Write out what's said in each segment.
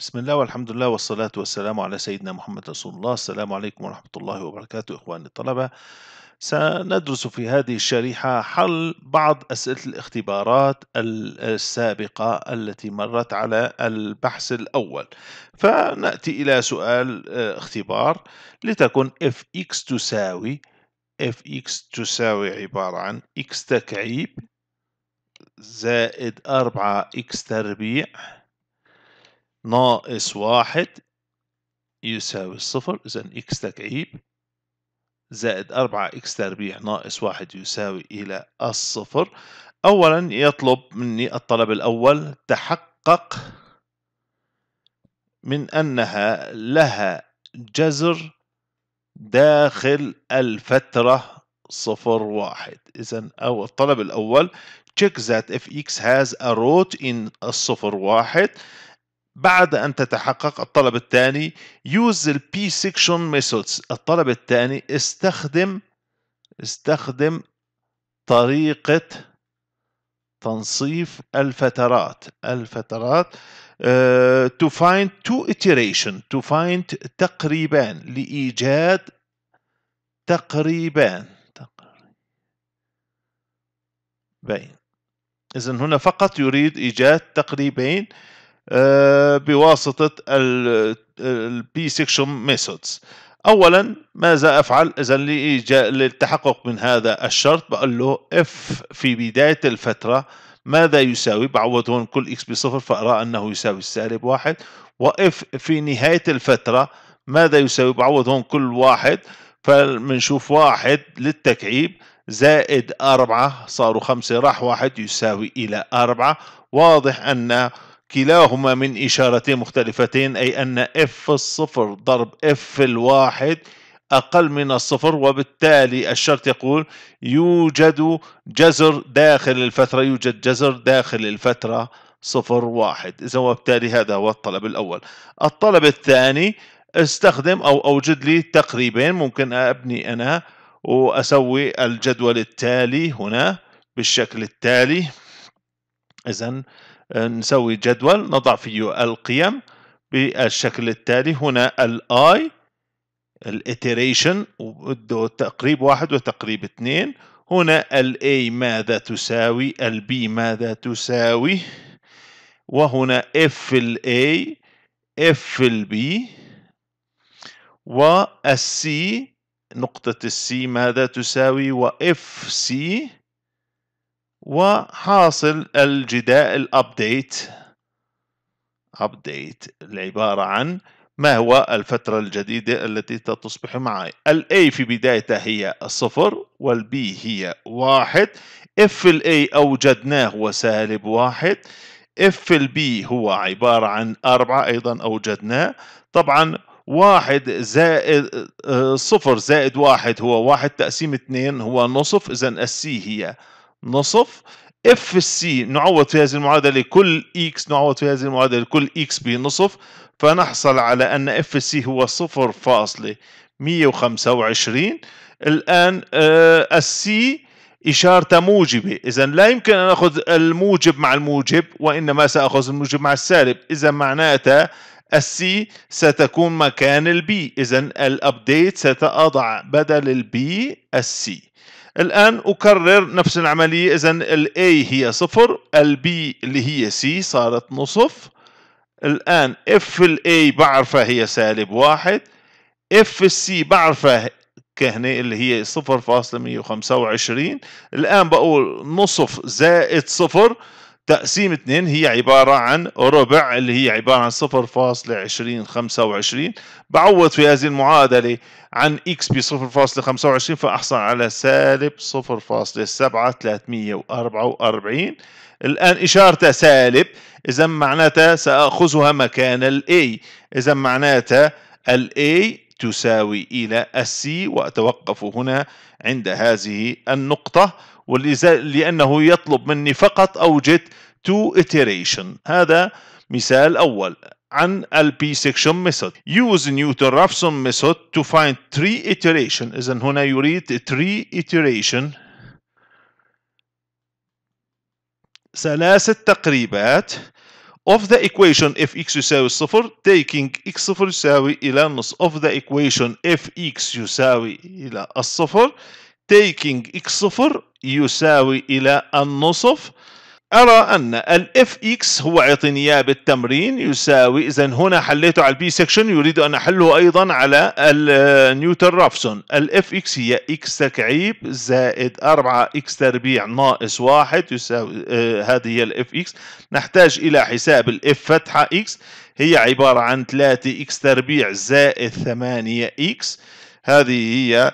بسم الله والحمد لله والصلاة والسلام على سيدنا محمد رسول الله السلام عليكم ورحمة الله وبركاته إخواني الطلبة سندرس في هذه الشريحة حل بعض أسئلة الاختبارات السابقة التي مرت على البحث الأول فنأتي إلى سؤال آه، اختبار لتكن fx تساوي fx تساوي عبارة عن x تكعيب زائد 4 x تربيع ناقص واحد يساوي الصفر إذا إكس تكعيب زائد أربعة إكس تربيع ناقص واحد يساوي إلى الصفر أولا يطلب مني الطلب الأول تحقق من أنها لها جذر داخل الفترة صفر واحد إذا أو الطلب الأول check that if x has a root in الصفر واحد بعد أن تتحقق الطلب الثاني use the P section methods الطلب الثاني استخدم استخدم طريقة تنصيف الفترات الفترات uh, to find two iteration to find تقريبا لإيجاد تقريبا تقريبين إذن هنا فقط يريد إيجاد تقريبين آه، بواسطة البي سيكشن ميثودز اولا ماذا افعل اذا للتحقق من هذا الشرط بقول له اف في بدايه الفتره ماذا يساوي بعوض هون كل اكس بصفر فارى انه يساوي سالب واحد واف في نهايه الفتره ماذا يساوي بعوض هون كل واحد فمنشوف واحد للتكعيب زائد أربعة صاروا خمسة راح واحد يساوي إلى أربعة واضح أن كلاهما من إشارتين مختلفتين أي أن f الصفر ضرب f الواحد أقل من الصفر وبالتالي الشرط يقول يوجد جزر داخل الفترة يوجد جزر داخل الفترة صفر واحد إذا وبالتالي هذا هو الطلب الأول الطلب الثاني استخدم أو أوجد لي تقريبين ممكن أبني أنا وأسوي الجدول التالي هنا بالشكل التالي إذا أه، نسوي جدول نضع فيه القيم بالشكل التالي هنا الاي الاتريشن تقريب واحد وتقريب اثنين هنا الاي ماذا تساوي البي ماذا تساوي وهنا اف الاي اف البي والسي نقطة السي ماذا تساوي واف سي وحاصل الجداء الابديت ابديت العباره عن ما هو الفترة الجديدة التي تصبح معي ال A في بدايتها هي الصفر وال B هي واحد F ال A أوجدناه هو سالب واحد F ال B هو عبارة عن أربعة أيضا أوجدناه طبعا واحد زائد آه، صفر زائد واحد هو واحد تقسيم اثنين هو نصف إذا السي هي نصف اف السي نعوض في هذه المعادلة كل اكس نعوض في هذه المعادلة كل اكس بنصف فنحصل على ان اف السي هو صفر فاصلة الآن آه، السي إشارة موجبة إذا لا يمكن أن أخذ الموجب مع الموجب وإنما سأخذ الموجب مع السالب إذا معناته السي ستكون مكان البي إذا الأبديت ستضع بدل البي السي الآن أكرر نفس العملية إذا ال A هي صفر ال B اللي هي C صارت نصف الآن F ال A بعرفها هي سالب واحد F ال C بعرفها كهنة اللي هي صفر فاصلة مية وخمسة وعشرين الآن بقول نصف زائد صفر تقسيم 2 هي عبارة عن ربع اللي هي عبارة عن 0.2025 بعوض في هذه المعادلة عن x ب 0.25 فأحصل على سالب 0.7344 الآن إشارتها سالب إذا معناتها سأخذها مكان ال A إذا معناتها ال A تساوي إلى السي وأتوقف هنا عند هذه النقطة لأنه يطلب مني فقط أوجد two iteration هذا مثال أول عن البي section method use Newton Raphson method to find three iteration إذا هنا يريد three iteration ثلاثة تقريبات of the equation if x يساوي الصفر taking x صفر يساوي إلى النص of the equation if x يساوي إلى الصفر taking x0 يساوي إلى النصف أرى أن الاف fx هو عطيني بالتمرين يساوي إذا هنا حليته على البي سكشن يريد أن أحله أيضا على نيوتن رافسون الاف fx هي x تكعيب زائد 4 x تربيع ناقص 1 يساوي آه هذه هي الاف fx نحتاج إلى حساب f فتحة x هي عبارة عن 3 x تربيع زائد 8 x هذه هي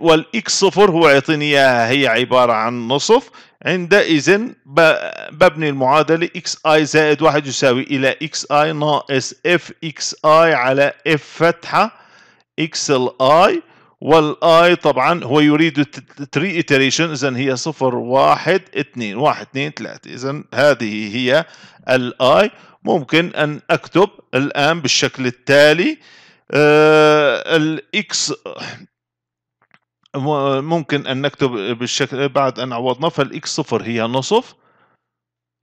والإكس صفر هو يعطيني إياها هي عبارة عن نصف عندئذ ببني المعادلة إكس آي زائد واحد يساوي إلى إكس آي ناقص إف إكس آي على إف فتحة إكس الآي والاي طبعا هو يريد تري iteration اذا هي صفر واحد اثنين واحد اثنين ثلاثة اذا هذه هي الاي ممكن ان اكتب الان بالشكل التالي آه، الاكس ممكن ان نكتب بالشكل بعد ان عوضنا فالاكس صفر هي نصف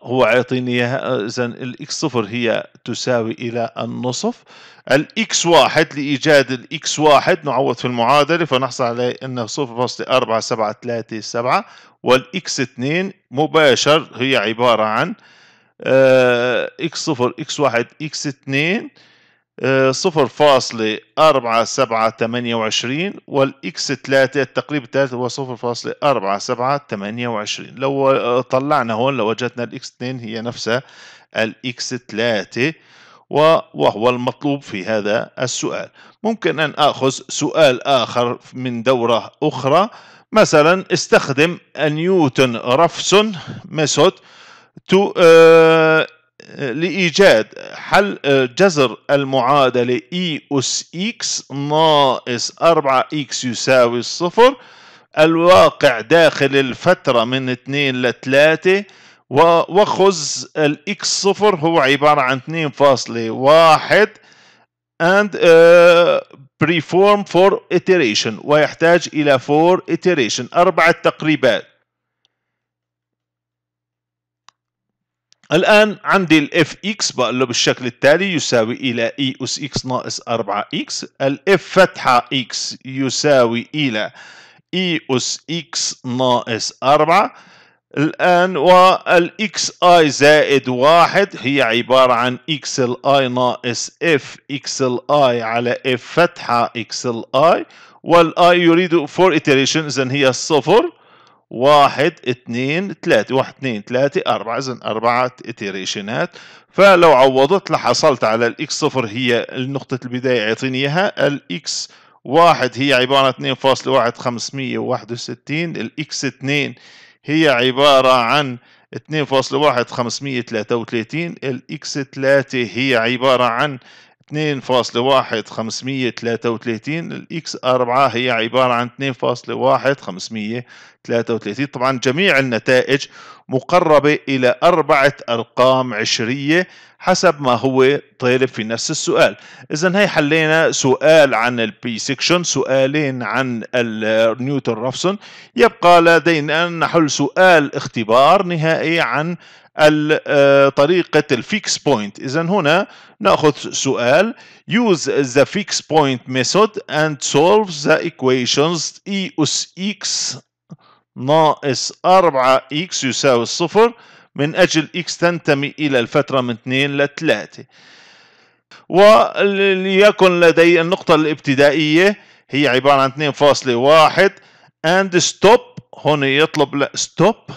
هو عيطيني اياها اذا الاكس صفر هي تساوي الى النصف الاكس واحد لايجاد الاكس واحد نعوض في المعادله فنحصل على انه صفر فاصلة أربعة سبعة ثلاثة سبعة والاكس اثنين مباشر هي عباره عن اكس آه، صفر اكس واحد اكس اثنين صفر فاصلة أربعة سبعة تمانية وعشرين والإكس ثلاثة التقريب الثالث هو صفر فاصلة أربعة سبعة تمانية وعشرين لو طلعنا هون لوجدنا لو الإكس اثنين هي نفسها الإكس ثلاثة وهو المطلوب في هذا السؤال ممكن أن أخذ سؤال آخر من دورة أخرى مثلا استخدم نيوتن رفسون ميثود to آه، لإيجاد حل آه، جذر المعادلة E أس X ناقص 4 X يساوي الصفر الواقع داخل الفترة من 2 ل 3 وخذ ال X صفر هو عبارة عن 2.1 and uh, آه، perform for iteration ويحتاج إلى 4 iteration أربعة تقريبات الآن عندي الاف اكس بقلب بالشكل التالي يساوي إلى e أس x ناقص 4 x اكس f فتحة x يساوي إلى e أس x ناقص 4 الآن والاكس xi زائد 1 هي عبارة عن xi ناقص f xi على f فتحة xi الاي والاي يريد فور iteration إذن هي الصفر واحد اثنين ثلاثة واحد اثنين ثلاثة أربعة زن أربعة إتريشنات فلو عوضت لحصلت على الإكس صفر هي نقطة البداية يعطيني إياها الإكس واحد هي عبارة وستين الإكس 2 هي عبارة عن 2.1533 الإكس 3 هي عبارة عن 2.1533 الاكس 4 هي عبارة عن 2.1533 طبعا جميع النتائج مقربة إلى أربعة أرقام عشرية حسب ما هو طالب في نفس السؤال إذا هي حلينا سؤال عن البي سيكشن سؤالين عن النيوتن رافسون يبقى لدينا أن نحل سؤال اختبار نهائي عن طريقة الفيكس بوينت إذا هنا نأخذ سؤال use the fixed point method and solve the equations e أس x ناقص 4x يساوي الصفر من أجل x تنتمي إلى الفترة من 2 ل 3 وليكن لدي النقطة الابتدائية هي عبارة عن 2.1 and stop هنا يطلب لا stop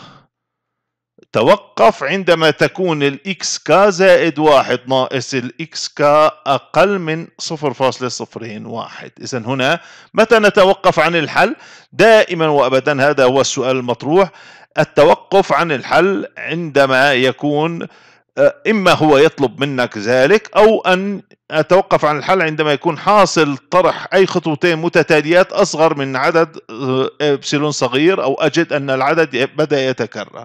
توقف عندما تكون الاكس كا زائد واحد ناقص الاكس كا اقل من صفر فاصلة صفرين واحد اذا هنا متى نتوقف عن الحل دائما وابدا هذا هو السؤال المطروح التوقف عن الحل عندما يكون آه، إما هو يطلب منك ذلك أو أن أتوقف عن الحل عندما يكون حاصل طرح أي خطوتين متتاليات أصغر من عدد آه، إبسلون صغير أو أجد أن العدد بدأ يتكرر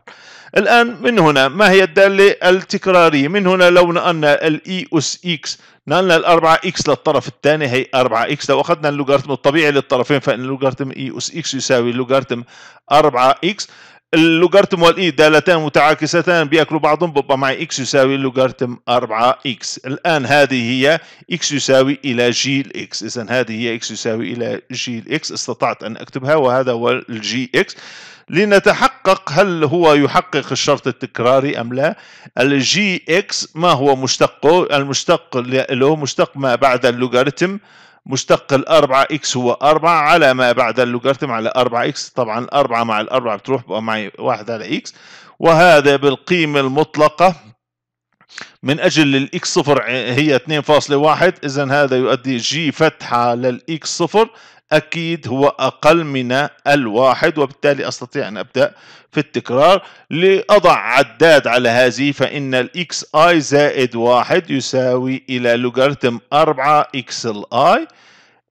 الآن من هنا ما هي الدالة التكرارية من هنا لو نقلنا الإي e أس إكس نقلنا الأربعة إكس للطرف الثاني هي أربعة إكس لو أخذنا اللوغارتم الطبيعي للطرفين فإن اللوغارتم إي e أس إكس يساوي لوغارتم أربعة إكس اللوغارتم والاي دالتان متعاكستان بياكلوا بعضهم ببقى معي اكس يساوي لوغارتم 4 اكس الان هذه هي اكس يساوي الى جي الاكس اذا هذه هي اكس يساوي الى جي الاكس استطعت ان اكتبها وهذا هو الجي اكس لنتحقق هل هو يحقق الشرط التكراري ام لا الجي اكس ما هو مشتقه المشتق له مشتق ما بعد اللوغاريتم مشتق الأربعة إكس هو أربعة على ما بعد اللوغارتم على أربعة إكس طبعا الأربعة مع الأربعة بتروح بقى معي واحد على إكس وهذا بالقيمة المطلقة من أجل الإكس صفر هي 2.1 إذا هذا يؤدي جي فتحة للإكس صفر أكيد هو أقل من الواحد وبالتالي أستطيع أن أبدأ في التكرار لأضع عداد على هذه فإن الإكس آي زائد واحد يساوي إلى لوغاريتم أربعة إكس الآي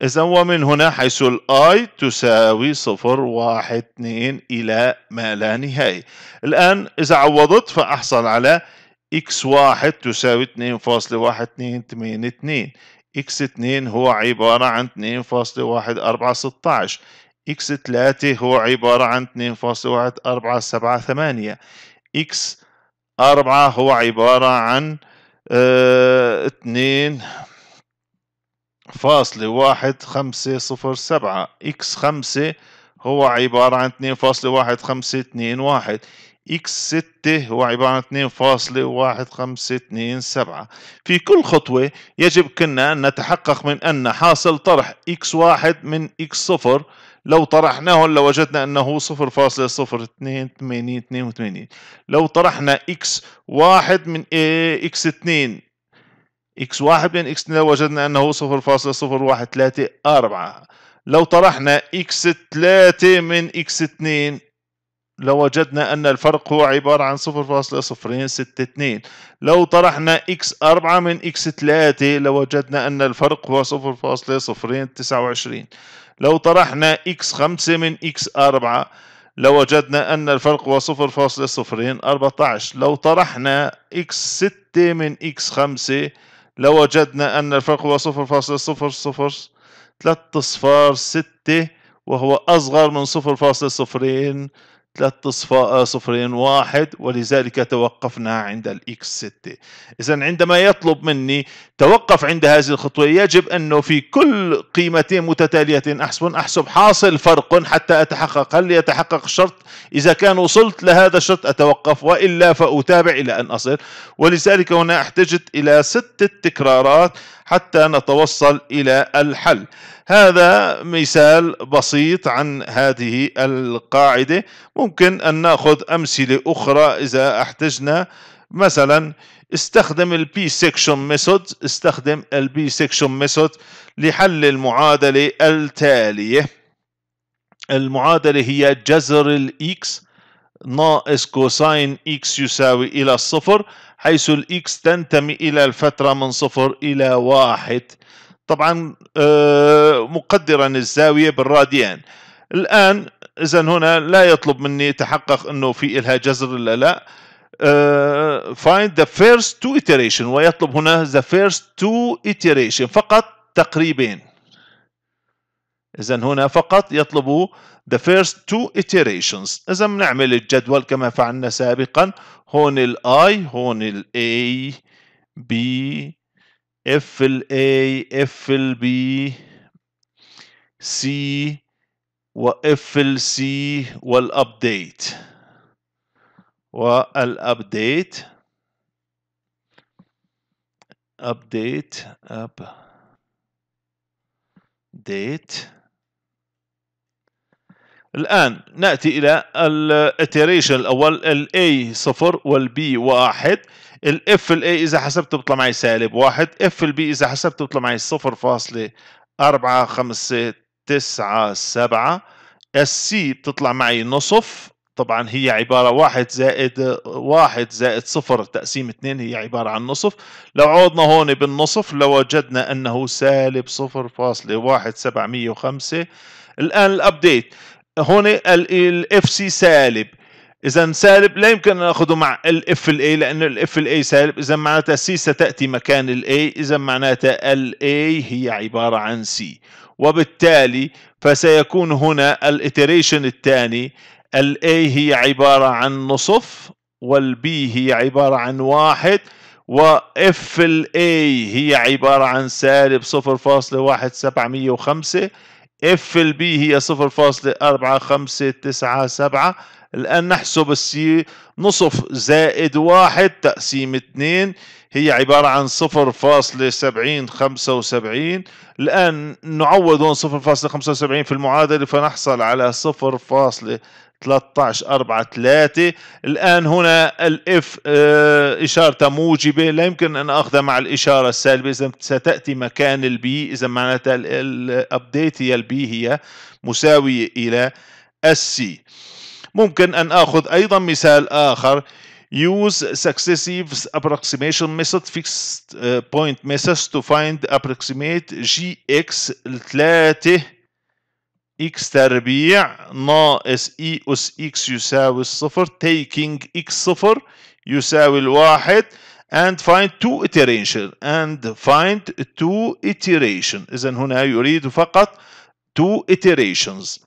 إذا ومن هنا حيث الآي تساوي صفر واحد اثنين إلى ما لا نهاية الآن إذا عوضت فأحصل على إكس واحد تساوي اثنين فاصلة واحد اثنين ثمانية اثنين اكس 2 هو عبارة عن 2.1416 اكس 3 هو عبارة عن 2.1478 اكس 4 هو عبارة عن 2 آه، فاصلة واحد خمسة صفر سبعة إكس خمسة هو عبارة عن اثنين فاصلة واحد خمسة اثنين واحد اكس 6 هو عبارة عن 2.1527 في كل خطوة يجب كنا أن نتحقق من أن حاصل طرح اكس 1 من اكس 0 لو طرحناه لوجدنا أنه 0.0282 لو طرحنا اكس 1 من اكس 2 اكس 1 من اكس 2 وجدنا أنه 0.0134 لو طرحنا x 3 من x 2 لوجدنا لو أن الفرق هو عبارة عن 0.062 لو طرحنا x4 من x3 لوجدنا لو أن الفرق هو 0.029 لو طرحنا x5 من x4 لوجدنا لو أن الفرق هو 0.014 لو طرحنا x6 من x5 لوجدنا لو أن الفرق هو 0.003 صفار 6 وهو أصغر من 0.02 ثلاث آه، صفرين واحد ولذلك توقفنا عند الاكس 6 اذا عندما يطلب مني توقف عند هذه الخطوة يجب انه في كل قيمتين متتاليتين احسب احسب حاصل فرق حتى اتحقق هل يتحقق الشرط اذا كان وصلت لهذا الشرط اتوقف والا فاتابع الى ان اصل ولذلك هنا احتجت الى ستة تكرارات حتى نتوصل إلى الحل هذا مثال بسيط عن هذه القاعدة ممكن أن نأخذ أمثلة أخرى إذا احتجنا مثلا استخدم البي سيكشن ميثود استخدم البي سيكشن ميثود لحل المعادلة التالية المعادلة هي جذر الاكس ناقص كوساين إكس يساوي إلى الصفر حيث الإكس تنتمي إلى الفترة من صفر إلى واحد طبعا آه، مقدرا الزاوية بالراديان الآن إذا هنا لا يطلب مني تحقق أنه في إلها جذر ولا لا آه، find the first two iteration ويطلب هنا the first two iteration فقط تقريبين إذا هنا فقط يطلبوا the first two iterations إذا بنعمل الجدول كما فعلنا سابقا هون ال I هون ال A B F ال A F ال B C و F ال C والـ update update update الآن نأتي إلى الاتيريشن الأول الـ A صفر والـ B واحد الـ F الـ A إذا حسبته بيطلع معي سالب واحد F الـ B إذا حسبته بيطلع معي صفر فاصلة أربعة خمسة تسعة سبعة اس بتطلع معي نصف طبعا هي عبارة واحد زائد واحد زائد صفر تقسيم اثنين هي عبارة عن نصف لو عوضنا هون بالنصف لوجدنا أنه سالب صفر فاصلة واحد سبعمية وخمسة الآن الأبديت هون الاف سي سالب اذا سالب لا يمكن ان ناخذه مع الاف الاي لانه الاف الاي سالب اذا معناتها سي ستاتي مكان الاي اذا معناتها الاي هي عباره عن سي وبالتالي فسيكون هنا الاتريشن الثاني الاي هي عباره عن نصف والبي هي عباره عن واحد واف الاي هي عباره عن سالب 0.1705 اف البي هي 0.4597 الآن نحسب السي نصف زائد واحد تقسيم اثنين هي عبارة عن صفر فاصلة سبعين خمسة وسبعين الآن نعوض هون صفر فاصلة خمسة وسبعين في المعادلة فنحصل على صفر فاصلة 13 4 3 الآن هنا الإف آه، إشارته موجبة لا يمكن أن أخذها مع الإشارة السالبة إذا ستأتي مكان البي إذا معناتها الأبديت هي البي هي مساوية إلى السي ممكن أن آخذ أيضا مثال آخر use successive approximation method fixed آه، point methods to find approximate gx 3 اكس تربيع ناقص اي اس اكس يساوي الصفر taking اكس صفر يساوي الواحد and find two iteration and find two iteration اذا هنا يريد فقط two iterations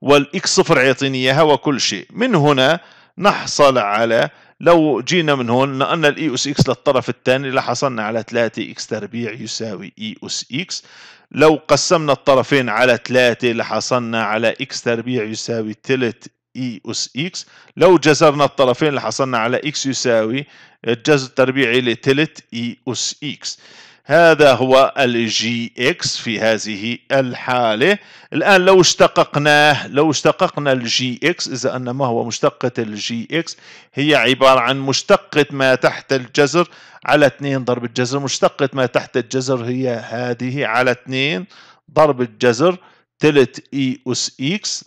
والاكس صفر يعطيني اياها وكل شيء من هنا نحصل على لو جينا من هون نقلنا الاي اس اكس للطرف الثاني لحصلنا على 3 اكس تربيع يساوي اي اس اكس لو قسمنا الطرفين على 3 لحصلنا على اكس تربيع يساوي تلت اي اس اكس لو جذرنا الطرفين لحصلنا على اكس يساوي الجذر التربيعي لتلت اي اس اكس هذا هو الجي اكس في هذه الحالة الآن لو اشتققناه لو اشتققنا الجي اكس إذا أن ما هو مشتقة الجي اكس هي عبارة عن مشتقة ما تحت الجذر على 2 ضرب الجذر مشتقة ما تحت الجذر هي هذه على 2 ضرب الجذر تلت اي e أس اكس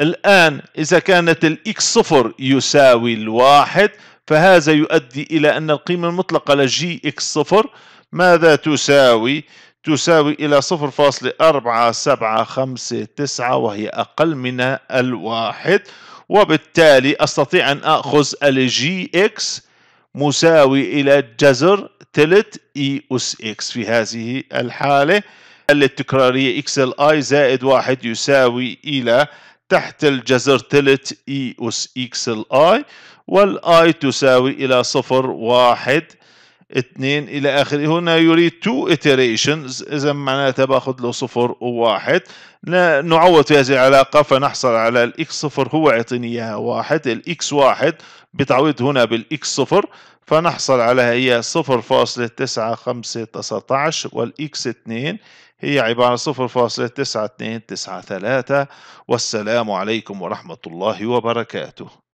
الآن إذا كانت الاكس صفر يساوي الواحد فهذا يؤدي إلى أن القيمة المطلقة لجي إكس صفر ماذا تساوي؟ تساوي إلى صفر أربعة سبعة خمسة تسعة وهي أقل من الواحد وبالتالي أستطيع أن أخذ الجي إكس مساوي إلى جذر تلت إي e أس إكس في هذه الحالة التكرارية إكس الآي زائد واحد يساوي إلى تحت الجذر تلت إي e أس إكس الآي والاي تساوي الى صفر واحد اثنين الى اخره هنا يريد تو iterations اذا معناتها باخذ له صفر وواحد نعوض في هذه العلاقه فنحصل على الاكس صفر هو يعطيني اياها واحد الاكس واحد بتعويض هنا بالاكس صفر فنحصل على هي صفر فاصلة تسعة خمسة تسعة عشر والاكس اثنين هي عبارة صفر فاصلة تسعة اثنين تسعة ثلاثة والسلام عليكم ورحمة الله وبركاته